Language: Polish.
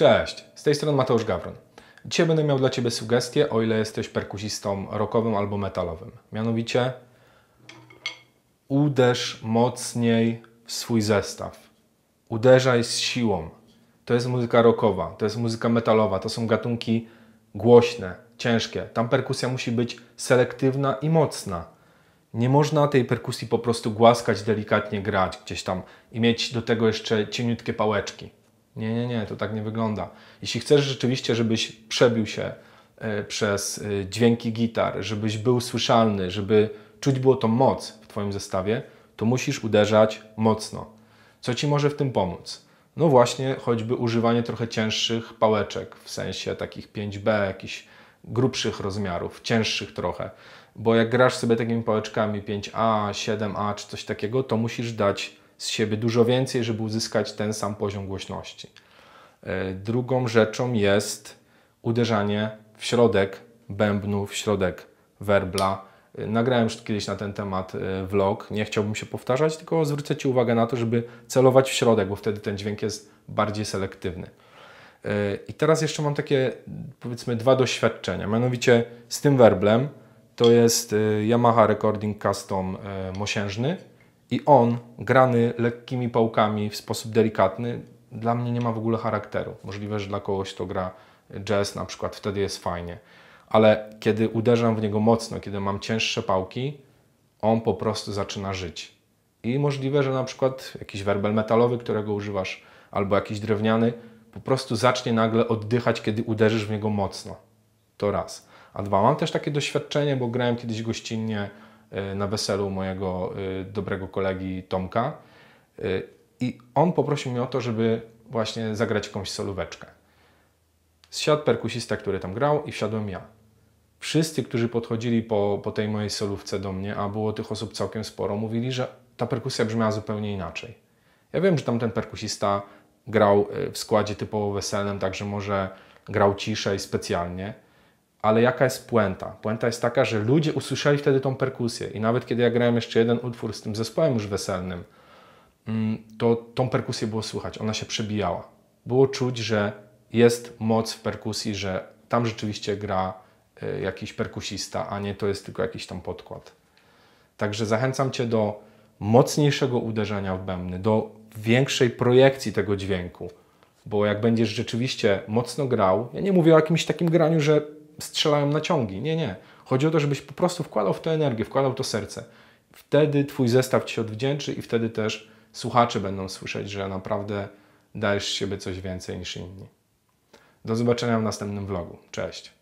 Cześć, z tej strony Mateusz Gawron. Dzisiaj będę miał dla Ciebie sugestie, o ile jesteś perkusistą rockowym albo metalowym. Mianowicie uderz mocniej w swój zestaw. Uderzaj z siłą. To jest muzyka rockowa, to jest muzyka metalowa, to są gatunki głośne, ciężkie. Tam perkusja musi być selektywna i mocna. Nie można tej perkusji po prostu głaskać, delikatnie grać gdzieś tam i mieć do tego jeszcze cieniutkie pałeczki. Nie, nie, nie, to tak nie wygląda. Jeśli chcesz rzeczywiście, żebyś przebił się e, przez e, dźwięki gitar, żebyś był słyszalny, żeby czuć było to moc w Twoim zestawie, to musisz uderzać mocno. Co Ci może w tym pomóc? No właśnie, choćby używanie trochę cięższych pałeczek, w sensie takich 5B, jakichś grubszych rozmiarów, cięższych trochę. Bo jak grasz sobie takimi pałeczkami 5A, 7A czy coś takiego, to musisz dać z siebie dużo więcej, żeby uzyskać ten sam poziom głośności. E, drugą rzeczą jest uderzanie w środek bębnu, w środek werbla. E, nagrałem już kiedyś na ten temat e, vlog, nie chciałbym się powtarzać, tylko zwrócę Ci uwagę na to, żeby celować w środek, bo wtedy ten dźwięk jest bardziej selektywny. I teraz jeszcze mam takie, powiedzmy, dwa doświadczenia. Mianowicie z tym werblem to jest Yamaha Recording Custom mosiężny i on, grany lekkimi pałkami w sposób delikatny, dla mnie nie ma w ogóle charakteru. Możliwe, że dla kogoś to gra jazz na przykład, wtedy jest fajnie. Ale kiedy uderzam w niego mocno, kiedy mam cięższe pałki, on po prostu zaczyna żyć. I możliwe, że na przykład jakiś werbel metalowy, którego używasz, albo jakiś drewniany, po prostu zacznie nagle oddychać, kiedy uderzysz w niego mocno. To raz. A dwa, mam też takie doświadczenie, bo grałem kiedyś gościnnie Y, na weselu mojego y, dobrego kolegi Tomka y, i on poprosił mnie o to, żeby właśnie zagrać jakąś solóweczkę. Zsiadł perkusista, który tam grał i wsiadłem ja. Wszyscy, którzy podchodzili po, po tej mojej solówce do mnie, a było tych osób całkiem sporo, mówili, że ta perkusja brzmiała zupełnie inaczej. Ja wiem, że tamten perkusista grał w składzie typowo weselnym, także może grał ciszej specjalnie, ale jaka jest puenta? Puenta jest taka, że ludzie usłyszeli wtedy tą perkusję i nawet kiedy ja grałem jeszcze jeden utwór z tym zespołem już weselnym, mm, to tą perkusję było słychać, ona się przebijała. Było czuć, że jest moc w perkusji, że tam rzeczywiście gra e, jakiś perkusista, a nie to jest tylko jakiś tam podkład. Także zachęcam Cię do mocniejszego uderzenia w bębny, do większej projekcji tego dźwięku, bo jak będziesz rzeczywiście mocno grał, ja nie mówię o jakimś takim graniu, że strzelają na ciągi. Nie, nie. Chodzi o to, żebyś po prostu wkładał w to energię, wkładał to serce. Wtedy Twój zestaw Ci się odwdzięczy i wtedy też słuchacze będą słyszeć, że naprawdę dajesz z siebie coś więcej niż inni. Do zobaczenia w następnym vlogu. Cześć.